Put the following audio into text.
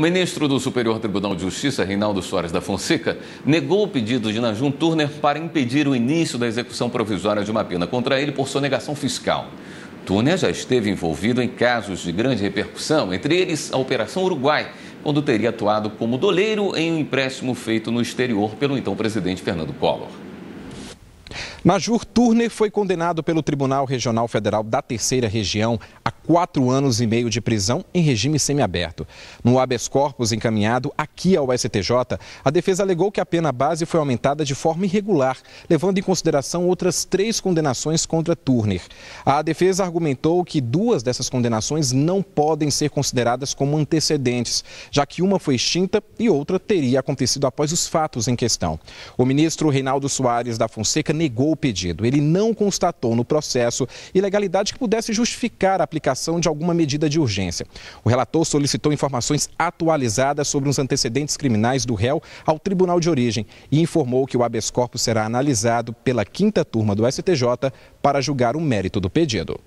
O ministro do Superior Tribunal de Justiça, Reinaldo Soares da Fonseca, negou o pedido de Najum Turner para impedir o início da execução provisória de uma pena contra ele por sonegação fiscal. Turner já esteve envolvido em casos de grande repercussão, entre eles a Operação Uruguai, quando teria atuado como doleiro em um empréstimo feito no exterior pelo então presidente Fernando Collor. Major Turner foi condenado pelo Tribunal Regional Federal da Terceira Região a quatro anos e meio de prisão em regime semiaberto. No habeas corpus encaminhado aqui ao STJ, a defesa alegou que a pena base foi aumentada de forma irregular, levando em consideração outras três condenações contra Turner. A defesa argumentou que duas dessas condenações não podem ser consideradas como antecedentes, já que uma foi extinta e outra teria acontecido após os fatos em questão. O ministro Reinaldo Soares da Fonseca negou o pedido. Ele não constatou no processo ilegalidade que pudesse justificar a aplicação aplicação de alguma medida de urgência. O relator solicitou informações atualizadas sobre os antecedentes criminais do réu ao tribunal de origem e informou que o habeas corpus será analisado pela quinta turma do STJ para julgar o mérito do pedido.